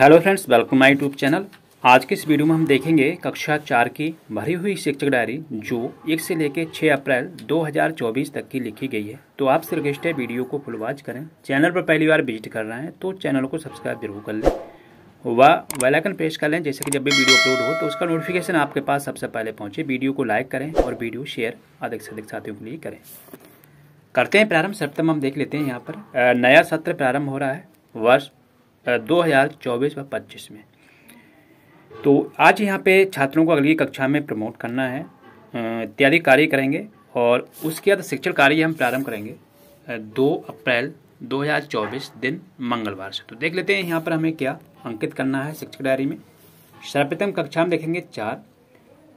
hello friends welcome my YouTube channel आज के इस वीडियो में हम देखेंगे कक्षा चार की भरी हुई शिक्षक डायरी जो एक से लेकर छः अप्रैल 2024 तक की लिखी गई है तो आपसे रिक्वेस्ट है वीडियो को फुल वॉच करें चैनल पर पहली बार विजिट कर रहे हैं तो चैनल को सब्सक्राइब जरूर कर लें व वेलाइकन प्रेस कर लें जैसे कि जब भी वीडियो अपलोड हो तो उसका नोटिफिकेशन आपके पास सबसे पहले पहुँचे वीडियो को लाइक करें और वीडियो शेयर अधिक से अधिक साथियों के लिए करें करते हैं प्रारंभ सप्तम हम देख लेते हैं यहाँ पर नया सत्र प्रारंभ हो रहा है वर्ष दो हज़ार चौबीस व पच्चीस में तो आज यहाँ पे छात्रों को अगली कक्षा में प्रमोट करना है इत्यादि कार्य करेंगे और उसके बाद शिक्षण कार्य हम प्रारंभ करेंगे दो अप्रैल 2024 दिन मंगलवार से तो देख लेते हैं यहाँ पर हमें क्या अंकित करना है शिक्षक डायरी में सर्वप्रथम कक्षा में देखेंगे चार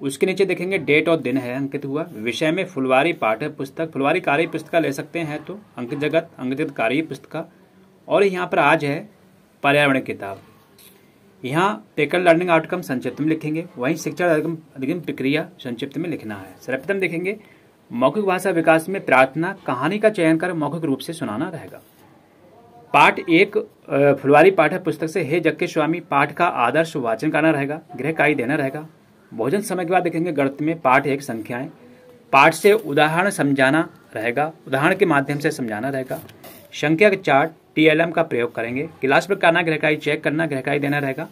उसके नीचे देखेंगे डेट और दिन है अंकित हुआ विषय में फुलवारी पाठ्य पुस्तक फुलवारी कार्य पुस्तिका ले सकते हैं तो अंकित जगत अंकित कार्य पुस्तिका और यहाँ पर आज है पर्यावरण किताब यहाँ पेकर लर्निंग आउटकम संक्षिप्त में लिखेंगे वहीं शिक्षा अधिगम प्रक्रिया संक्षिप्त में लिखना है सर्वप्रथम देखेंगे मौखिक भाषा विकास में प्रार्थना कहानी का चयन कर मौखिक रूप से सुनाना रहेगा पाठ एक फुलवारी पाठ्य पुस्तक से हे जक्के स्वामी पाठ का आदर्श वाचन करना रहेगा गृह कार्य देना रहेगा भोजन समय के बाद देखेंगे गणित में पाठ एक संख्याएं पाठ से उदाहरण समझाना रहेगा उदाहरण के माध्यम से समझाना रहेगा संख्या का चार्ट टीएलएम का प्रयोग करेंगे क्लास पर करना गृहकारी चेक करना गृहकारी देना रहेगा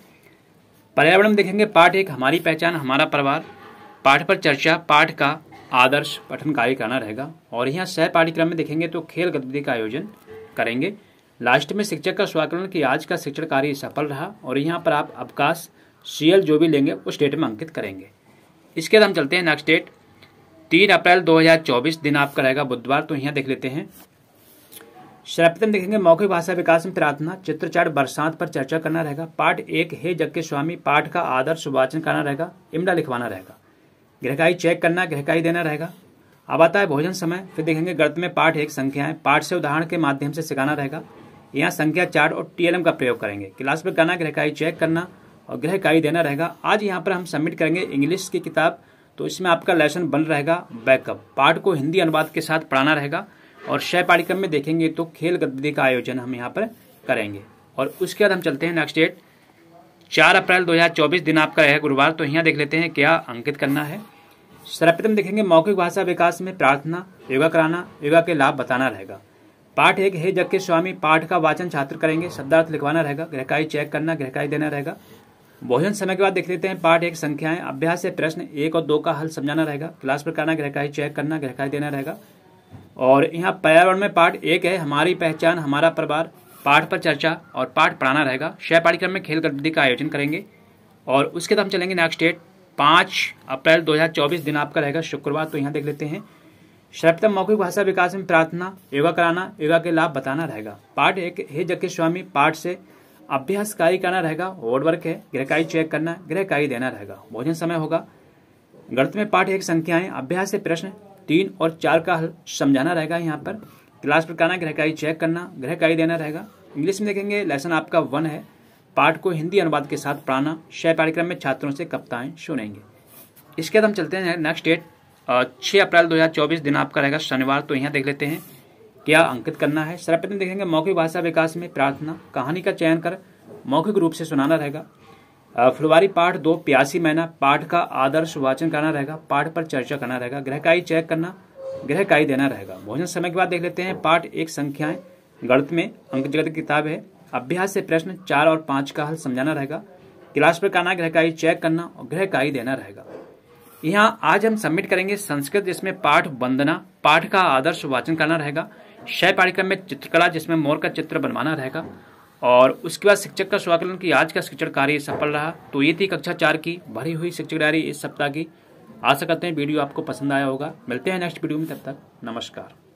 पर्यावरण देखेंगे पाठ एक हमारी पहचान हमारा परिवार पाठ पर चर्चा पाठ का आदर्श पठन कार्य करना रहेगा और यहाँ सह पाठ्यक्रम में देखेंगे तो खेल गतिविधि का आयोजन करेंगे लास्ट में शिक्षक का स्वाकलन कि आज का शिक्षण कार्य सफल रहा और यहाँ पर आप अवकाश सीएल जो भी लेंगे उस डेट में अंकित करेंगे इसके बाद हम चलते हैं नेक्स्ट डेट तीन अप्रैल 2024 दिन आपका रहेगा बुधवार तो यहाँ देख लेते हैं सर्वप्रथम देखेंगे मौखिक भाषा विकास में प्रार्थना चित्रचार बरसात पर चर्चा करना रहेगा पाठ एक हे जग स्वामी पाठ का आदर्श वाचन करना रहेगा इमडा लिखवाना रहेगा गृहकाई चेक करना गृहकाई देना रहेगा अब आता है भोजन समय फिर देखेंगे गर्त में पाठ एक संख्याएं पाठ से उदाहरण के माध्यम से सिखाना रहेगा यहाँ संख्या चार्ट और टीएलएम का प्रयोग करेंगे क्लास में गाना गृहकाई चेक करना और गृहकाई देना रहेगा आज यहाँ पर हम सबमिट करेंगे इंग्लिश की किताब तो इसमें आपका लेसन बन रहेगा बैकअप पाठ को हिंदी अनुवाद के साथ पढ़ाना रहेगा और शय पाठ्यक्रम में देखेंगे तो खेल गतिविधि का आयोजन हम यहाँ पर करेंगे और उसके बाद हम चलते हैं नेक्स्ट डेट चार अप्रैल 2024 दिन आपका है गुरुवार तो यहाँ देख लेते हैं क्या अंकित करना है सर्वप्रथम देखेंगे मौखिक भाषा विकास में प्रार्थना योगा कराना योगा के लाभ बताना रहेगा पाठ एक है जग के स्वामी पाठ का वाचन छात्र करेंगे शब्दार्थ लिखवाना रहेगा ग्रहकाई चेक करना ग्रहकाई देना रहेगा भोजन समय के बाद देख लेते हैं पाठ एक संख्याएं अभ्यास से प्रश्न एक और दो का हल समझाना रहेगा क्लास पर करना ग्रहकाई चेक करना ग्रहकाई देना रहेगा और यहाँ पर्यावरण में पाठ एक है हमारी पहचान हमारा परिवार पाठ पर चर्चा और पाठ पढ़ाना रहेगा शय पाठ्यक्रम में खेल गतिविधि का आयोजन करेंगे और उसके बाद हम चलेंगे नेक्स्ट डेट पाँच अप्रैल 2024 दिन आपका रहेगा शुक्रवार तो यहाँ देख लेते हैं सर्वप्रथम मौखिक भाषा विकास में प्रार्थना योगा कराना योगा के लाभ बताना रहेगा पाठ एक हे जगह स्वामी पाठ से अभ्यास कार्य करना रहेगा होमवर्क है कार्य चेक करना गृह कार्य देना रहेगा भोजन समय होगा गणित में पाठ एक संख्याएं अभ्यास से प्रश्न तीन और चार का हल समझाना रहेगा यहाँ पर क्लास पर कराना ग्रहकारी चेक करना ग्रहकारी देना रहेगा इंग्लिश में देखेंगे लेसन आपका वन है पाठ को हिंदी अनुवाद के साथ पढ़ाना शय पाठ्यक्रम में छात्रों से कविताएं सुनेंगे इसके बाद हम चलते हैं नेक्स्ट डेट छः अप्रैल 2024 दिन आपका रहेगा शनिवार तो यहाँ देख लेते हैं क्या अंकित करना है सर्वप्रथम देखेंगे मौखिक भाषा विकास में प्रार्थना कहानी का चयन कर मौखिक रूप से सुनाना रहेगा फुलवारी पाठ दो प्यासी महीना पाठ का आदर्श वाचन करना रहेगा पाठ पर चर्चा करना रहेगा ग्रहकाई चेक करना ग्रहकाई देना रहेगा भोजन समय के बाद देख लेते हैं पाठ एक संख्याएं गणित में अंक जगत की किताब है अभ्यास से प्रश्न चार और पांच का हल समझाना रहेगा क्लास पर करना ग्रहकाई चेक करना और ग्रहकाई देना रहेगा यहाँ आज हम सबमिट करेंगे संस्कृत जिसमें पाठ वंदना पाठ का आदर्श वाचन करना रहेगा शय पाठ्यक्रम में चित्रकला जिसमें मोर का चित्र बनवाना रहेगा और उसके बाद शिक्षक का स्वाकलन की आज का शिक्षण कार्य सफल रहा तो ये थी कक्षा चार की भरी हुई शिक्षक डायरी इस सप्ताह की आशा करते हैं वीडियो आपको पसंद आया होगा मिलते हैं नेक्स्ट वीडियो में तब तक नमस्कार